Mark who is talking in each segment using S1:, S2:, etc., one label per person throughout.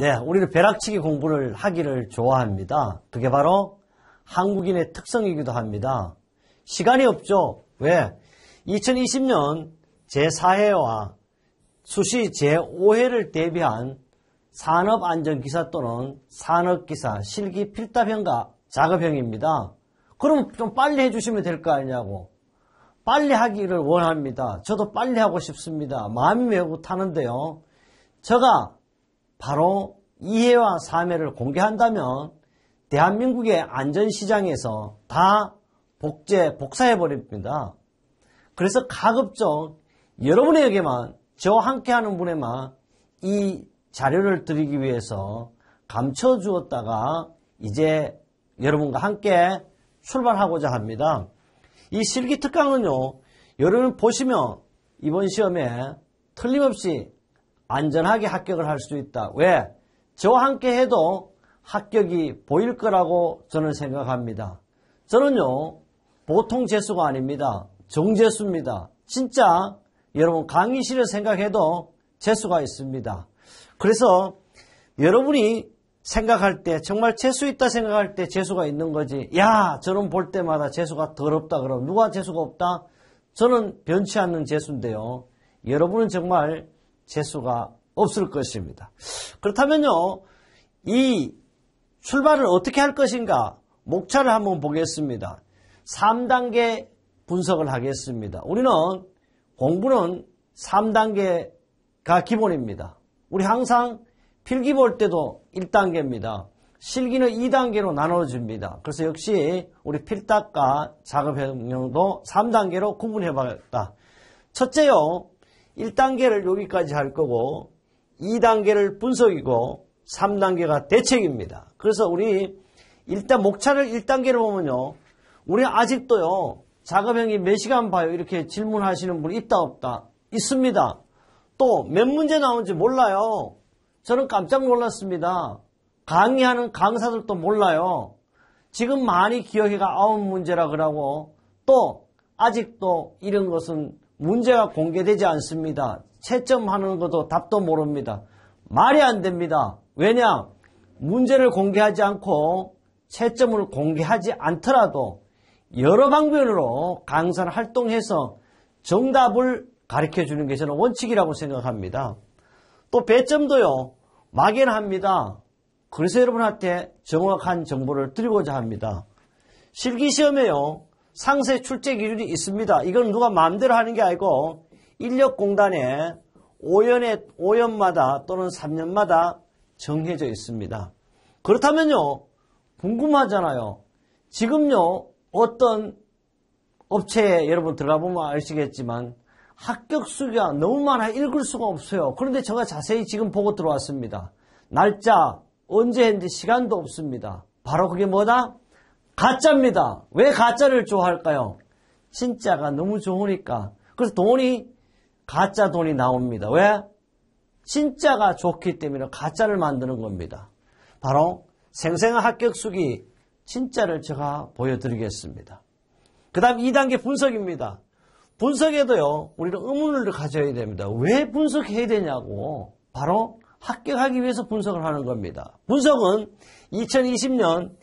S1: 네, 우리는 벼락치기 공부를 하기를 좋아합니다. 그게 바로 한국인의 특성이기도 합니다. 시간이 없죠. 왜? 2020년 제4회와 수시 제5회를 대비한 산업안전기사 또는 산업기사 실기 필답형과 작업형입니다. 그럼 좀 빨리 해주시면 될 거 아니냐고. 빨리 하기를 원합니다. 저도 빨리 하고 싶습니다. 마음이 매우 타는데요. 제가 바로 이해와 사매를 공개한다면 대한민국의 안전시장에서 다 복제, 복사해버립니다. 그래서 가급적 여러분에게만, 저와 함께하는 분에만 이 자료를 드리기 위해서 감춰주었다가 이제 여러분과 함께 출발하고자 합니다. 이 실기 특강은요, 여러분 보시면 이번 시험에 틀림없이 안전하게 합격을 할 수 있다. 왜? 저와 함께 해도 합격이 보일 거라고 저는 생각합니다. 저는요, 보통 재수가 아닙니다. 정재수입니다. 진짜 여러분 강의실을 생각해도 재수가 있습니다. 그래서 여러분이 생각할 때 정말 재수 있다 생각할 때 재수가 있는 거지. 야, 저는 볼 때마다 재수가 더럽다 그럼 누가 재수가 없다? 저는 변치 않는 재수인데요. 여러분은 정말 재수가 없을 것입니다. 그렇다면요, 이 출발을 어떻게 할 것인가 목차를 한번 보겠습니다. 3단계 분석을 하겠습니다. 우리는 공부는 3단계가 기본입니다. 우리 항상 필기 볼 때도 1단계입니다. 실기는 2단계로 나눠집니다. 그래서 역시 우리 필답과 작업 형용도 3단계로 구분해 봤다. 첫째요. 1단계를 여기까지 할 거고 2단계를 분석이고 3단계가 대책입니다. 그래서 우리 일단 목차를 1단계를 보면요. 우리 아직도요. 작업형이 몇 시간 봐요. 이렇게 질문하시는 분 있다 없다. 있습니다. 또 몇 문제 나오는지 몰라요. 저는 깜짝 놀랐습니다. 강의하는 강사들도 몰라요. 지금 많이 기억해가 아홉 문제라 그러고 또 아직도 이런 것은 문제가 공개되지 않습니다. 채점하는 것도 답도 모릅니다. 말이 안 됩니다. 왜냐? 문제를 공개하지 않고 채점을 공개하지 않더라도 여러 방면으로 강사를 활동해서 정답을 가르쳐 주는 게 저는 원칙이라고 생각합니다. 또 배점도요, 막연합니다. 그래서 여러분한테 정확한 정보를 드리고자 합니다. 실기시험에요, 상세 출제 기준이 있습니다. 이건 누가 마음대로 하는 게 아니고 인력공단에 5년에 5년마다 또는 3년마다 정해져 있습니다. 그렇다면요 궁금하잖아요. 지금요 어떤 업체에 여러분 들어가 보면 아시겠지만 합격 수가 너무 많아 읽을 수가 없어요. 그런데 제가 자세히 지금 보고 들어왔습니다. 날짜, 언제 했는지 시간도 없습니다. 바로 그게 뭐다? 가짜입니다. 왜 가짜를 좋아할까요? 진짜가 너무 좋으니까. 그래서 돈이 가짜 돈이 나옵니다. 왜? 진짜가 좋기 때문에 가짜를 만드는 겁니다. 바로 생생한 합격수기 진짜를 제가 보여드리겠습니다. 그 다음 2단계 분석입니다. 분석에도요, 우리는 의문을 가져야 됩니다. 왜 분석해야 되냐고. 바로 합격하기 위해서 분석을 하는 겁니다. 분석은 2020년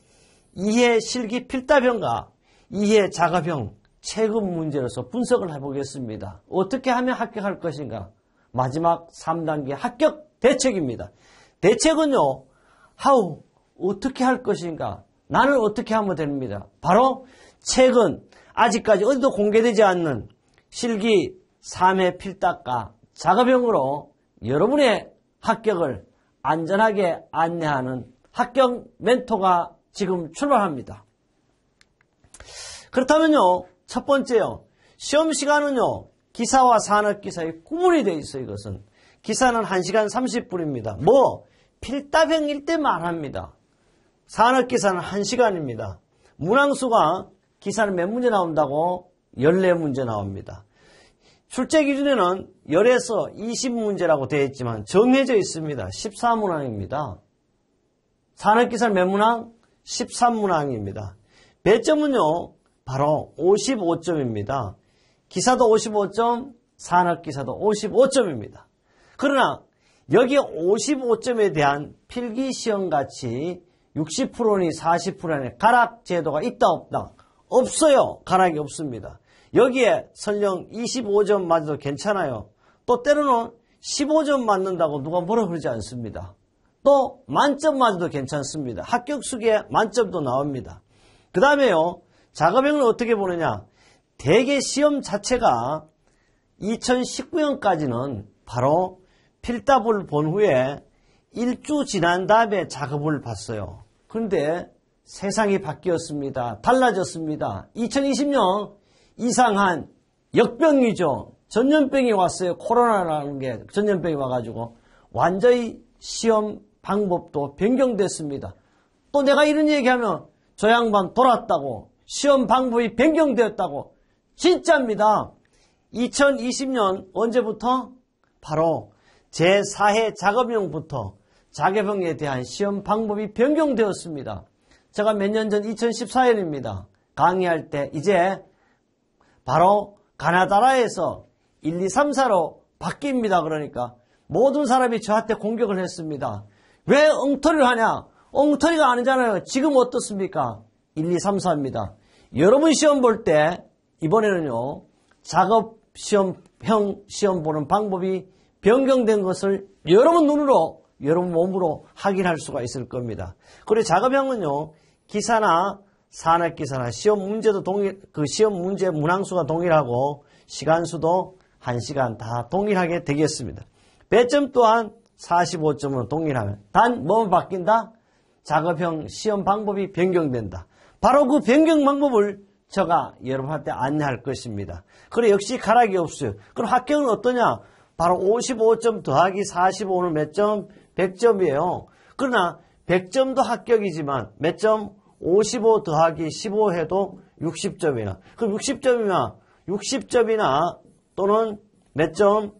S1: 이해 실기 필답형과 이해 작업형 체급 문제로서 분석을 해보겠습니다. 어떻게 하면 합격할 것인가? 마지막 3단계 합격 대책입니다. 대책은요, 하우, 어떻게 할 것인가? 나는 어떻게 하면 됩니다. 바로 최근, 아직까지 어디도 공개되지 않는 실기 3회 필답과 작업형으로 여러분의 합격을 안전하게 안내하는 합격 멘토가 지금 출발합니다. 그렇다면요, 첫 번째요, 시험 시간은요, 기사와 산업기사의 구분이 돼 있어요, 이것은. 기사는 1시간 30분입니다. 뭐, 필답형일 때 말합니다. 산업기사는 1시간입니다. 문항수가 기사는 몇 문제 나온다고? 14문제 나옵니다. 출제 기준에는 10에서 20문제라고 되어 있지만 정해져 있습니다. 14문항입니다. 산업기사 몇 문항? 13문항입니다. 배점은요, 바로 55점입니다. 기사도 55점, 산업기사도 55점입니다. 그러나 여기 55점에 대한 필기시험 같이 60%니 40%니 가락 제도가 있다 없다? 없어요. 가락이 없습니다. 여기에 설령 25점 맞아도 괜찮아요. 또 때로는 15점 맞는다고 누가 뭐라 그러지 않습니다. 또 만점 맞아도 괜찮습니다. 합격 수기에 만점도 나옵니다. 그 다음에요. 작업형을 어떻게 보느냐. 대개 시험 자체가 2019년까지는 바로 필답을 본 후에 1주 지난 다음에 작업을 봤어요. 그런데 세상이 바뀌었습니다. 달라졌습니다. 2020년 이상한 역병이죠. 전염병이 왔어요. 코로나라는 게 전염병이 와가지고 완전히 시험 방법도 변경됐습니다. 또 내가 이런 얘기하면 저 양반 돌았다고 시험 방법이 변경되었다고 진짜입니다. 2020년 언제부터? 바로 제4회 작업용부터 자개병에 대한 시험 방법이 변경되었습니다. 제가 몇 년 전 2014년입니다. 강의할 때 이제 바로 가나다라에서 1, 2, 3, 4로 바뀝니다. 그러니까 모든 사람이 저한테 공격을 했습니다. 왜 엉터리를 하냐? 엉터리가 아니잖아요. 지금 어떻습니까? 1, 2, 3, 4입니다. 여러분 시험 볼 때 이번에는요. 작업 시험형 시험 보는 방법이 변경된 것을 여러분 눈으로 여러분 몸으로 확인할 수가 있을 겁니다. 그리고 작업형은요. 기사나 산악기사나 시험 문제도 동일 그 시험 문제 문항수가 동일하고 시간수도 1시간 다 동일하게 되겠습니다. 배점 또한 45점으로 동일하면 단 뭐만 바뀐다? 작업형 시험 방법이 변경된다. 바로 그 변경 방법을 저가 여러분한테 안내할 것입니다. 그래 역시 가락이 없어요. 그럼 합격은 어떠냐? 바로 55점 더하기 45는 몇 점? 100점이에요. 그러나 100점도 합격이지만 몇 점? 55 더하기 15 해도 60점이나. 그럼 60점이나 60점이나 또는 몇 점?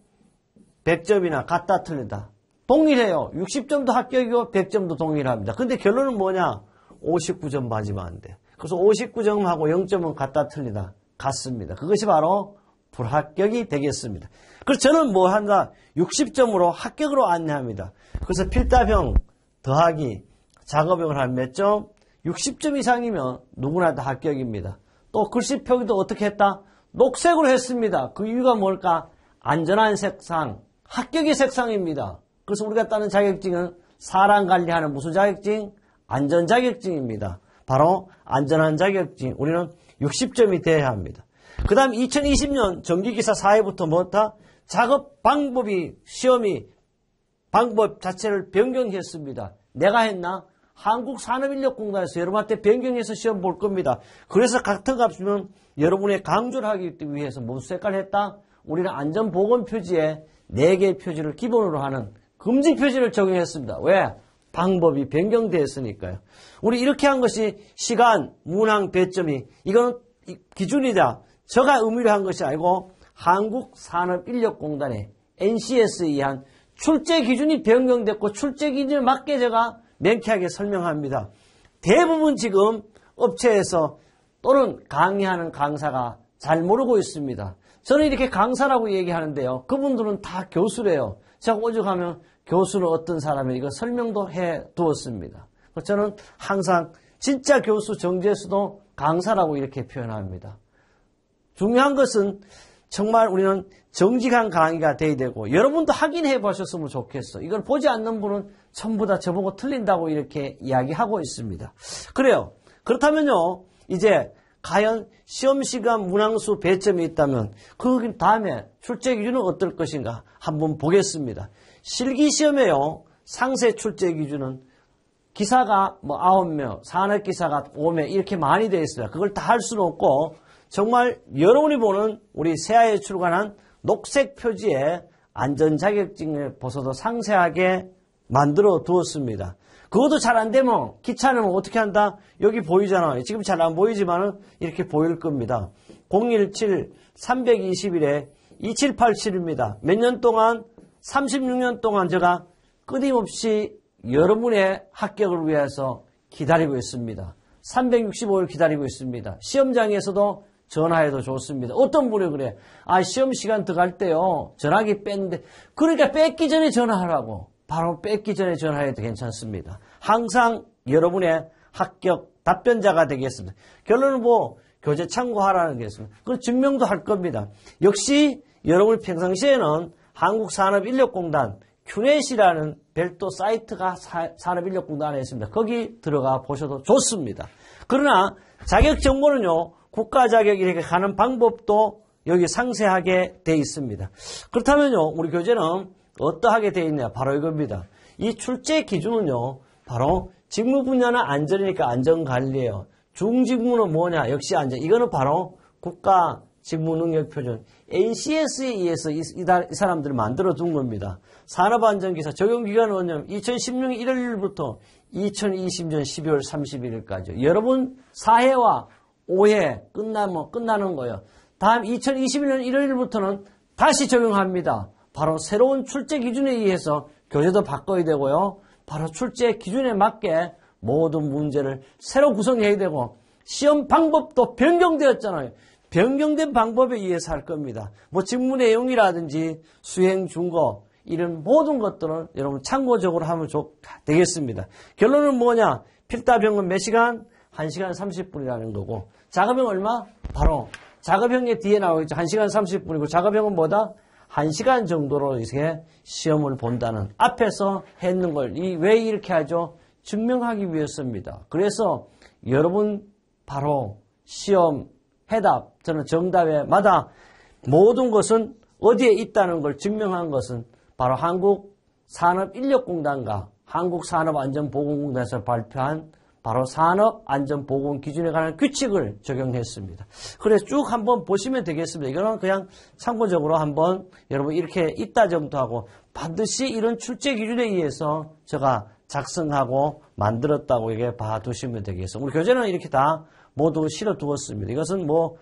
S1: 100점이나 같다 틀린다. 동일해요. 60점도 합격이고 100점도 동일합니다. 근데 결론은 뭐냐? 59점 맞으면 안 돼. 그래서 59점하고 0점은 같다 틀리다. 같습니다. 그것이 바로 불합격이 되겠습니다. 그래서 저는 뭐 한다? 60점으로 합격으로 안내합니다. 그래서 필답형 더하기 작업형을 한 몇 점? 60점 이상이면 누구나 다 합격입니다. 또 글씨 표기도 어떻게 했다? 녹색으로 했습니다. 그 이유가 뭘까? 안전한 색상, 합격의 색상입니다. 그래서 우리가 따는 자격증은 사람 관리하는 무슨 자격증? 안전 자격증입니다. 바로 안전한 자격증. 우리는 60점이 돼야 합니다. 그 다음 2020년 전기기사 사회부터 뭐다? 작업 방법이, 시험이 방법 자체를 변경했습니다. 내가 했나? 한국산업인력공단에서 여러분한테 변경해서 시험 볼 겁니다. 그래서 같은 값이면 여러분의 강조를 하기 위해서 무슨 색깔 했다? 우리는 안전보건 표지에 4개의 표지를 기본으로 하는 금지 표시를 적용했습니다. 왜? 방법이 변경되었으니까요. 우리 이렇게 한 것이 시간, 문항, 배점이 이건 기준이다. 저가 의미로 한 것이 아니고 한국산업인력공단의 NCS에 의한 출제 기준이 변경됐고 출제 기준을 맞게 제가 명쾌하게 설명합니다. 대부분 지금 업체에서 또는 강의하는 강사가 잘 모르고 있습니다. 저는 이렇게 강사라고 얘기하는데요. 그분들은 다 교수래요. 제가 오죽하면 교수는 어떤 사람이니까 설명도 해 두었습니다. 저는 항상 진짜 교수 정재수도 강사라고 이렇게 표현합니다. 중요한 것은 정말 우리는 정직한 강의가 돼야 되고 여러분도 확인해 보셨으면 좋겠어. 이걸 보지 않는 분은 전부 다 저보고 틀린다고 이렇게 이야기하고 있습니다. 그래요. 그렇다면요. 이제 과연 시험시간 문항수 배점이 있다면 그 다음에 출제 기준은 어떨 것인가 한번 보겠습니다. 실기시험에요. 상세 출제 기준은 기사가 뭐 9명, 산업기사가 5명 이렇게 많이 되어 있습니다. 그걸 다 할 수는 없고 정말 여러분이 보는 우리 세아에 출간한 녹색 표지에 안전자격증을 벗어도 상세하게 만들어 두었습니다. 그것도 잘 안 되면 귀찮으면 어떻게 한다? 여기 보이잖아요. 지금 잘 안 보이지만 은 이렇게 보일 겁니다. 017-321에 2787입니다. 몇 년 동안 36년 동안 제가 끊임없이 여러분의 합격을 위해서 기다리고 있습니다. 365일 기다리고 있습니다. 시험장에서도 전화해도 좋습니다. 어떤 분이 그래? 아, 시험 시간 들어갈 때요. 전화기 뺐는데, 그러니까 뺏기 전에 전화하라고. 바로 뺏기 전에 전화해도 괜찮습니다. 항상 여러분의 합격 답변자가 되겠습니다. 결론은 뭐, 교재 참고하라는 게 있습니다. 그 증명도 할 겁니다. 역시 여러분 평상시에는 한국산업인력공단 큐넷이라는 별도 사이트가 산업인력공단 에 있습니다. 거기 들어가 보셔도 좋습니다. 그러나 자격 정보는요, 국가 자격 이렇게 가는 방법도 여기 상세하게 되어 있습니다. 그렇다면요, 우리 교재는 어떠하게 되어 있냐? 바로 이겁니다. 이 출제 기준은요, 바로 직무 분야는 안전이니까 안전관리예요. 중직무는 뭐냐? 역시 안전. 이거는 바로 국가 직무능력표준 n c s 에 의해서 이, 이 사람들을 만들어둔 겁니다. 산업안전기사 적용기간은 언냐면 2016년 1월 1일부터 2020년 12월 31일까지 여러분 사회와 오해 끝나면 뭐, 끝나는 거예요. 다음 2021년 1월 1일부터는 다시 적용합니다. 바로 새로운 출제 기준에 의해서 교재도 바꿔야 되고요. 바로 출제 기준에 맞게 모든 문제를 새로 구성해야 되고 시험 방법도 변경되었잖아요. 변경된 방법에 의해서 할 겁니다. 뭐 직무 내용이라든지 수행 준거 이런 모든 것들은 여러분 참고적으로 하면 좋, 되겠습니다. 결론은 뭐냐? 필답병은몇 시간? 1시간 30분이라는 거고 작업형 얼마? 바로 작업형에 뒤에 나오겠죠. 1시간 30분이고 작업형은 뭐다? 1시간 정도로 이렇게 시험을 본다는 앞에서 했는 걸 왜 이렇게 하죠? 증명하기 위해서입니다. 그래서 여러분 바로 시험 해답, 저는 정답에 마다 모든 것은 어디에 있다는 걸 증명한 것은 바로 한국 산업인력공단과 한국산업안전보건공단에서 발표한 바로 산업안전보건 기준에 관한 규칙을 적용했습니다. 그래서 쭉 한번 보시면 되겠습니다. 이거는 그냥 참고적으로 한번 여러분 이렇게 있다 정도하고 반드시 이런 출제 기준에 의해서 제가 작성하고 만들었다고 이게 봐두시면 되겠습니다. 우리 교재는 이렇게 다 모두 실어 두었습니다. 이것은 뭐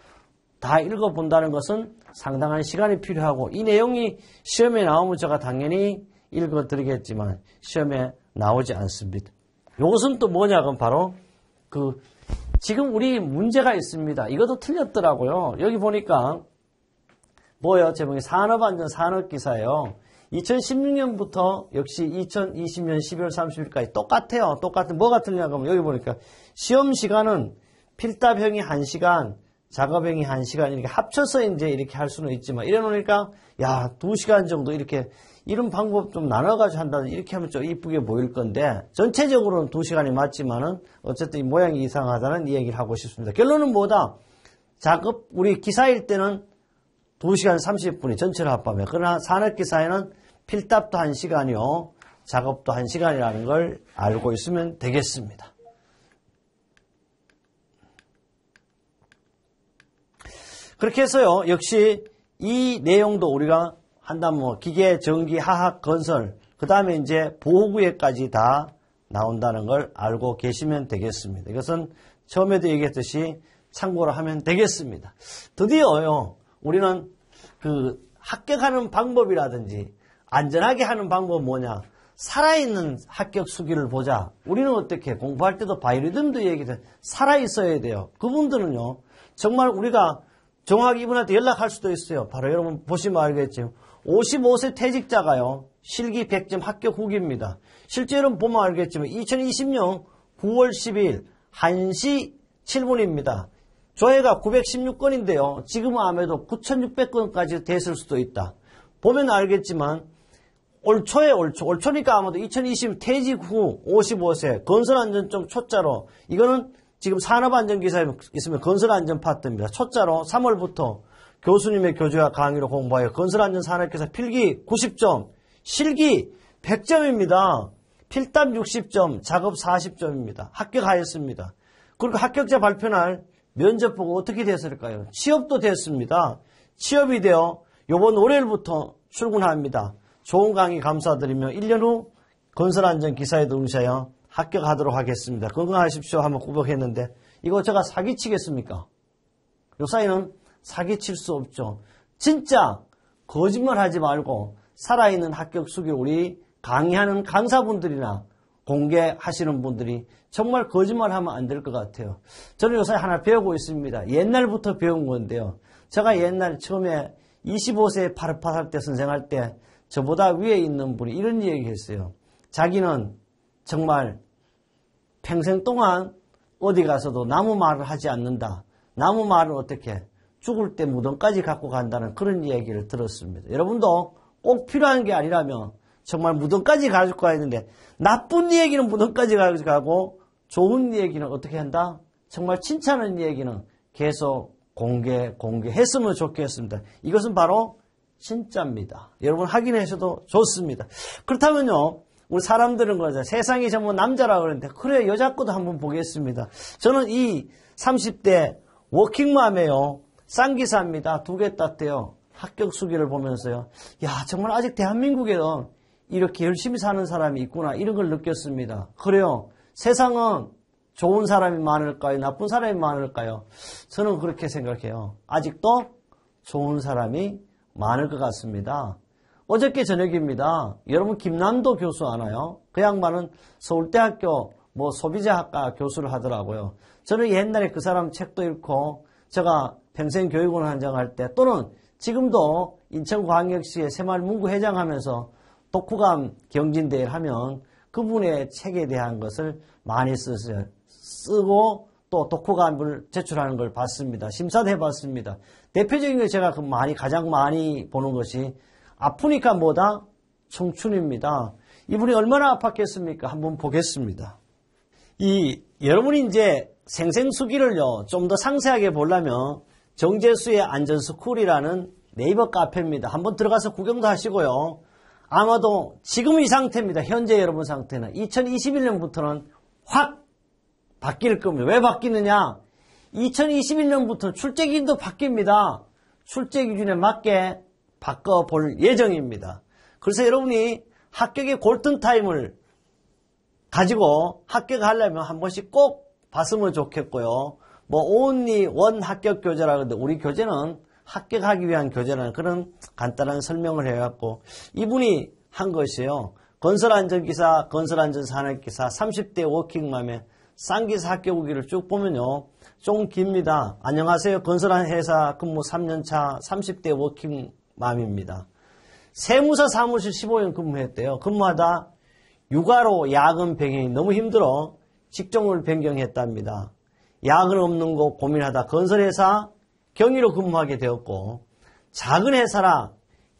S1: 다 읽어본다는 것은 상당한 시간이 필요하고 이 내용이 시험에 나오면 제가 당연히 읽어드리겠지만 시험에 나오지 않습니다. 이것은 또 뭐냐 그럼 바로 그 지금 우리 문제가 있습니다. 이것도 틀렸더라고요. 여기 보니까 뭐예요? 제목이 산업안전 산업기사예요. 2016년부터 역시 2020년 12월 30일까지 똑같아요. 똑같은 뭐가 틀리냐고 하면 여기 보니까 시험 시간은 필답형이 1시간, 작업형이 1시간 이렇게 합쳐서 이제 이렇게 할 수는 있지만 뭐. 이래 놓으니까 야, 2시간 정도 이렇게 이런 방법 좀 나눠가지고 한다는 이렇게 하면 좀 이쁘게 보일 건데 전체적으로는 2시간이 맞지만은 어쨌든 이 모양이 이상하다는 이야기를 하고 싶습니다. 결론은 뭐다? 작업 우리 기사일 때는 2시간 30분이 전체로 합하면 그러나 산업기사에는 필답도 한 시간이요. 작업도 한 시간이라는 걸 알고 있으면 되겠습니다. 그렇게 해서요. 역시 이 내용도 우리가 한다면 뭐 기계, 전기, 하학, 건설, 그 다음에 이제 보호구역까지 다 나온다는 걸 알고 계시면 되겠습니다. 이것은 처음에도 얘기했듯이 참고를 하면 되겠습니다. 드디어요, 우리는 그 합격하는 방법이라든지 안전하게 하는 방법은 뭐냐? 살아있는 합격 수기를 보자. 우리는 어떻게 공부할 때도 바이리듬도 얘기돼 살아있어야 돼요. 그분들은요. 정말 우리가 정확히 이분한테 연락할 수도 있어요. 바로 여러분 보시면 알겠지만 55세 퇴직자가요. 실기 100점 합격 후기입니다. 실제로 보면 알겠지만 2020년 9월 1 2일 1시 7분입니다. 조회가 916건인데요. 지금 아무래도 9600건까지 됐을 수도 있다. 보면 알겠지만 올 초에 올 초, 올 초니까 아마도 2020 퇴직 후 55세 건설안전점초짜로 이거는 지금 산업안전기사에 있으면 건설안전 파트입니다. 초짜로 3월부터 교수님의 교재와 강의로 공부하여 건설안전 산업기사 필기 90점, 실기 100점입니다. 필담 60점, 작업 40점입니다. 합격하였습니다. 그리고 합격자 발표 날 면접 보고 어떻게 됐을까요? 취업도 됐습니다. 취업이 되어 요번 월요일부터 출근합니다. 좋은 강의 감사드리며 1년 후 건설안전 기사에도 응시하여 합격하도록 하겠습니다. 건강하십시오 한번 꾸벅했는데 이거 제가 사기치겠습니까? 요 사이는 사기칠 수 없죠. 진짜 거짓말하지 말고 살아있는 합격 수기 우리 강의하는 강사분들이나 공개하시는 분들이 정말 거짓말하면 안 될 것 같아요. 저는 요새 하나 배우고 있습니다. 옛날부터 배운 건데요. 제가 옛날 처음에 25세 파릇파릇 때 선생할 때 저보다 위에 있는 분이 이런 얘기했어요. 자기는 정말 평생 동안 어디 가서도 나무 말을 하지 않는다. 나무 말을 어떻게 죽을 때 무덤까지 갖고 간다는 그런 이야기를 들었습니다. 여러분도 꼭 필요한 게 아니라면 정말 무덤까지 가지고 가야 되는데 나쁜 얘기는 무덤까지 가지고 가고 좋은 얘기는 어떻게 한다? 정말 칭찬하는 얘기는 계속 공개 공개했으면 좋겠습니다. 이것은 바로 진짜입니다. 여러분 확인하셔도 좋습니다. 그렇다면요. 우리 사람들은 그러죠. 세상이 전부 남자라 고 그러는데 그래 여자 것도 한번 보겠습니다. 저는 이 30대 워킹맘에요. 쌍기사입니다. 두 개 땄대요. 합격 수기를 보면서요. 야 정말 아직 대한민국에는 이렇게 열심히 사는 사람이 있구나 이런 걸 느꼈습니다. 그래요. 세상은 좋은 사람이 많을까요? 나쁜 사람이 많을까요? 저는 그렇게 생각해요. 아직도 좋은 사람이 많을 것 같습니다. 어저께 저녁입니다. 여러분 김남도 교수 아나요? 그 양반은 서울대학교 뭐 소비자학과 교수를 하더라고요. 저는 옛날에 그 사람 책도 읽고 제가 평생 교육원 한정할 때 또는 지금도 인천광역시의 새마을문구 회장하면서 독후감 경진대회 를 하면 그분의 책에 대한 것을 많이 쓰고 또 독후감을 제출하는 걸 봤습니다. 심사도 해봤습니다. 대표적인 게 제가 그 많이 가장 많이 보는 것이 아프니까 뭐다 청춘입니다. 이분이 얼마나 아팠겠습니까? 한번 보겠습니다. 이 여러분이 이제 생생수기를요 좀 더 상세하게 보려면 정재수의 안전스쿨이라는 네이버 카페입니다. 한번 들어가서 구경도 하시고요. 아마도 지금 이 상태입니다. 현재 여러분 상태는 2021년부터는 확 바뀔 겁니다. 왜 바뀌느냐? 2021년부터 출제기준도 바뀝니다. 출제 기준에 맞게 바꿔볼 예정입니다. 그래서 여러분이 합격의 골든 타임을 가지고 합격하려면 한 번씩 꼭 봤으면 좋겠고요. 뭐온 n 원 합격 교재라 그러 는데 우리 교재는 합격하기 위한 교재라는 그런 간단한 설명을 해갖고 이분이 한 것이요. 에 건설안전기사, 건설안전산업기사, 30대 워킹맘의 쌍기사 합격기를 쭉 보면요. 좀 깁니다. 안녕하세요. 건설한 회사 근무 3년차 30대 워킹맘입니다. 세무사 사무실 15년 근무했대요. 근무하다 육아로 야근 병행이 너무 힘들어 직종을 변경했답니다. 야근 없는 거 고민하다 건설회사 경위로 근무하게 되었고 작은 회사라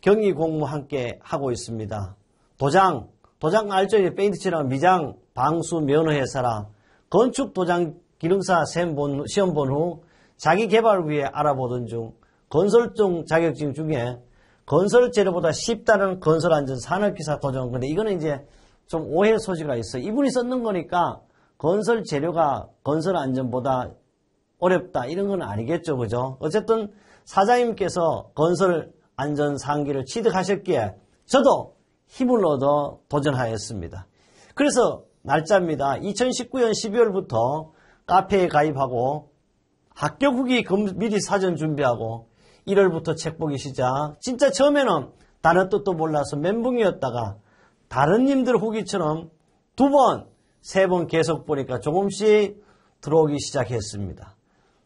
S1: 경위 공무 함께 하고 있습니다. 도장, 도장 알죠? 페인트 칠하는 미장, 방수, 면허 회사라 건축 도장 기능사 시험 본 후 자기 개발 위해 알아보던 중 건설종 자격증 중에 건설 재료보다 쉽다는 건설 안전 산업기사 도전. 근데 이거는 이제 좀 오해 소지가 있어. 이분이 썼는 거니까 건설 재료가 건설 안전보다 어렵다 이런 건 아니겠죠, 그죠? 어쨌든 사장님께서 건설 안전 상기를 취득하셨기에 저도 힘을 얻어 도전하였습니다. 그래서 날짜입니다. 2019년 12월부터 카페에 가입하고 합격 후기 미리 사전 준비하고 1월부터 책 보기 시작. 진짜 처음에는 다른 뜻도 몰라서 멘붕이었다가 다른 님들 후기처럼 두 번, 세 번 계속 보니까 조금씩 들어오기 시작했습니다.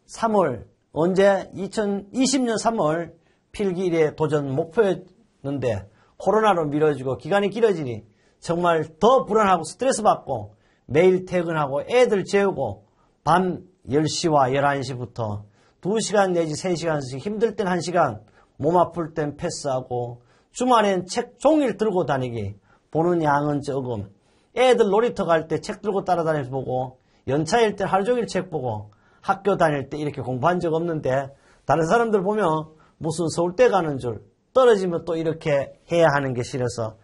S1: 3월, 언제 2020년 3월 필기일에 도전 목표였는데 코로나로 미뤄지고 기간이 길어지니 정말 더 불안하고 스트레스 받고 매일 퇴근하고 애들 재우고 밤 10시와 11시부터 2시간 내지 3시간씩 힘들 땐 1시간 몸 아플 땐 패스하고 주말엔 책 종일 들고 다니기 보는 양은 적음 애들 놀이터 갈 때 책 들고 따라다니면서 보고 연차일 때 하루 종일 책 보고 학교 다닐 때 이렇게 공부한 적 없는데 다른 사람들 보면 무슨 서울대 가는 줄 떨어지면 또 이렇게 해야 하는 게 싫어서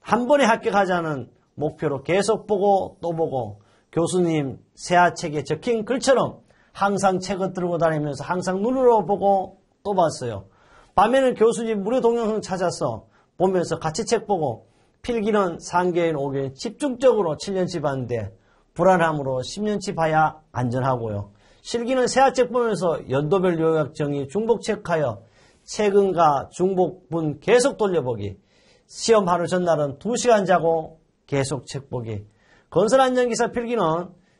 S1: 한 번에 합격하자는 목표로 계속 보고 또 보고 교수님 세아책에 적힌 글처럼 항상 책을 들고 다니면서 항상 눈으로 보고 또 봤어요. 밤에는 교수님 무료 동영상 찾아서 보면서 같이 책 보고 필기는 3개인 5개인 집중적으로 7년치 봤는데 불안함으로 10년치 봐야 안전하고요. 실기는 세아책 보면서 연도별 요약정의 중복 체크하여 최근과 중복분 계속 돌려보기 시험 바로 전날은 2시간 자고 계속 책 보기. 건설안전기사 필기는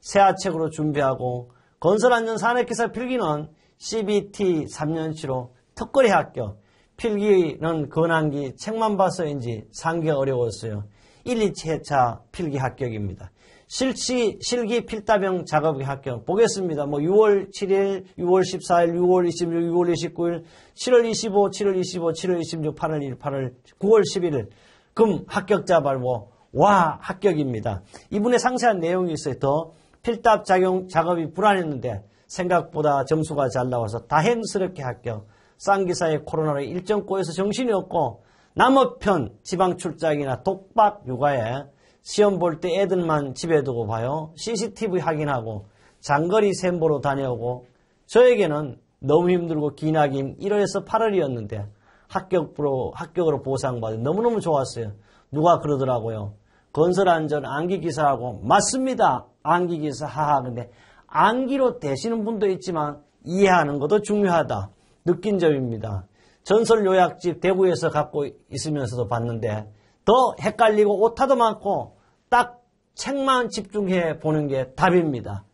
S1: 세아책으로 준비하고 건설안전 산업기사 필기는 CBT 3년치로 특거리 합격. 필기는 건한기 책만 봐서인지 상기 어려웠어요. 1, 2차 필기 합격입니다. 실시, 실기 필다병 작업이 합격. 보겠습니다. 뭐 6월 7일, 6월 14일, 6월 26일, 6월 29일, 7월 25, 7월 25, 7월 26, 8월 1일, 8월 9월 11일. 금 합격자 발보. 와, 합격입니다. 이분의 상세한 내용이 있어요. 더 필답 작용 작업이 불안했는데 생각보다 점수가 잘 나와서 다행스럽게 합격. 쌍기사의 코로나로 일정 꼬여서 정신이 없고 남업편 지방 출장이나 독박 육아에 시험 볼 때 애들만 집에 두고 봐요. CCTV 확인하고 장거리 샘보로 다녀오고 저에게는 너무 힘들고 기나김 1월에서 8월이었는데 합격으로 합격으로 보상받은 너무너무 좋았어요. 누가 그러더라고요. 건설안전 안기기사하고 맞습니다. 안기기사 하하 근데 안기로 되시는 분도 있지만 이해하는 것도 중요하다. 느낀 점입니다. 전설 요약집 대구에서 갖고 있으면서도 봤는데 더 헷갈리고 오타도 많고 딱 책만 집중해 보는 게 답입니다.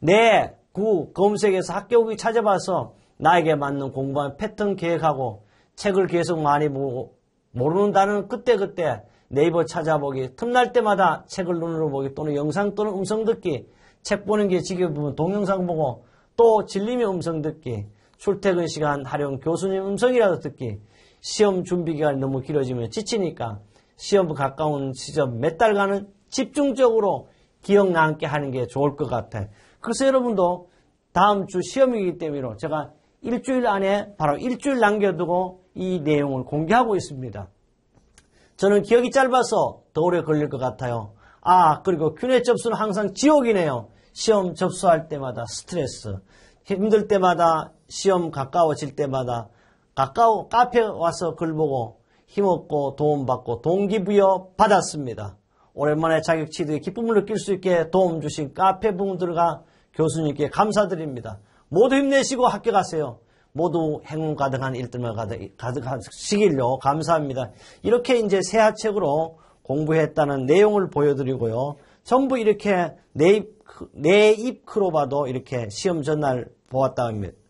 S1: 내 구 검색에서 학교 후기 찾아봐서 나에게 맞는 공부한 패턴 계획하고 책을 계속 많이 보고 모르는 다는 그때그때 네이버 찾아보기, 틈날 때마다 책을 눈으로 보기 또는 영상 또는 음성 듣기, 책 보는 게 지겨우면 동영상 보고 또 질림의 음성 듣기, 출퇴근 시간 활용 교수님 음성이라도 듣기, 시험 준비 기간이 너무 길어지면 지치니까 시험부 가까운 시점 몇 달간은 집중적으로 기억 남게 하는 게 좋을 것 같아요. 그래서 여러분도 다음 주 시험이기 때문에 제가 일주일 안에 바로 일주일 남겨두고 이 내용을 공개하고 있습니다. 저는 기억이 짧아서 더 오래 걸릴 것 같아요. 아, 그리고 균네 접수는 항상 지옥이네요. 시험 접수할 때마다 스트레스. 힘들 때마다 시험 가까워질 때마다 가까워 카페 와서 글 보고 힘없고 도움받고 동기부여 받았습니다. 오랜만에 자격 취득의 기쁨을 느낄 수 있게 도움 주신 카페 부모들과 교수님께 감사드립니다. 모두 힘내시고 학교 가세요 모두 행운 가득한 일등을 가득하시길요 감사합니다. 이렇게 이제 새하책으로 공부했다는 내용을 보여드리고요. 전부 이렇게 내입, 크로봐도 이렇게 시험 전날 보았다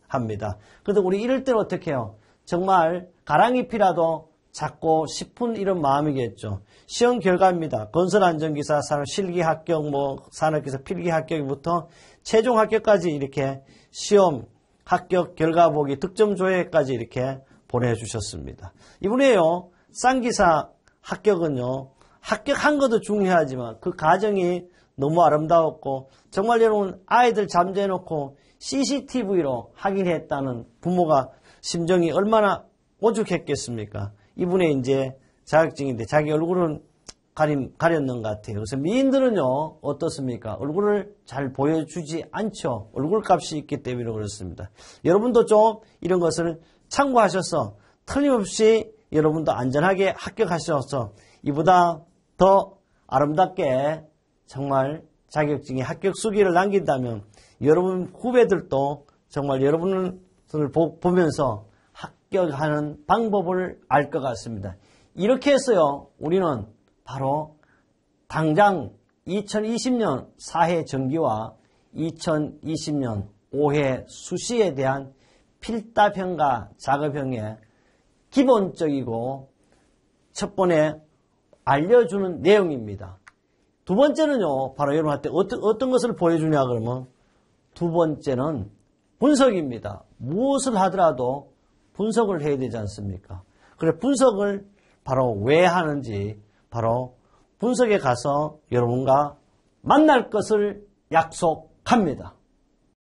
S1: 합니다. 그런데 우리 이럴 때는 어떻게 해요? 정말 가랑잎이라도 작고 싶은 이런 마음이겠죠. 시험 결과입니다. 건설안전기사, 실기 합격, 뭐 산업기사 필기 합격부터 최종 합격까지 이렇게 시험 합격 결과 보기 득점 조회까지 이렇게 보내주셨습니다. 이분이에요. 쌍기사 합격은요. 합격한 것도 중요하지만 그 과정이 너무 아름다웠고 정말 여러분 아이들 잠재놓고 CCTV로 확인했다는 부모가 심정이 얼마나 오죽했겠습니까? 이분의 이제 자격증인데 자기 얼굴은 가림, 가렸는 것 같아요. 그래서 미인들은요, 어떻습니까? 얼굴을 잘 보여주지 않죠. 얼굴 값이 있기 때문에 그렇습니다. 여러분도 좀 이런 것을 참고하셔서 틀림없이 여러분도 안전하게 합격하셔서 이보다 더 아름답게 정말 자격증이 합격 수기를 남긴다면 여러분 후배들도 정말 여러분을 보면서 합격하는 방법을 알 것 같습니다. 이렇게 해서요, 우리는 바로 당장 2020년 사회 정기와 2020년 5회 수시에 대한 필답형과 작업형의 기본적이고 첫번에 알려주는 내용입니다. 두 번째는요, 바로 여러분한테 어떤, 어떤 것을 보여주냐 그러면 두 번째는 분석입니다. 무엇을 하더라도 분석을 해야 되지 않습니까? 그래 분석을 바로 왜 하는지 바로 분석에 가서 여러분과 만날 것을 약속합니다.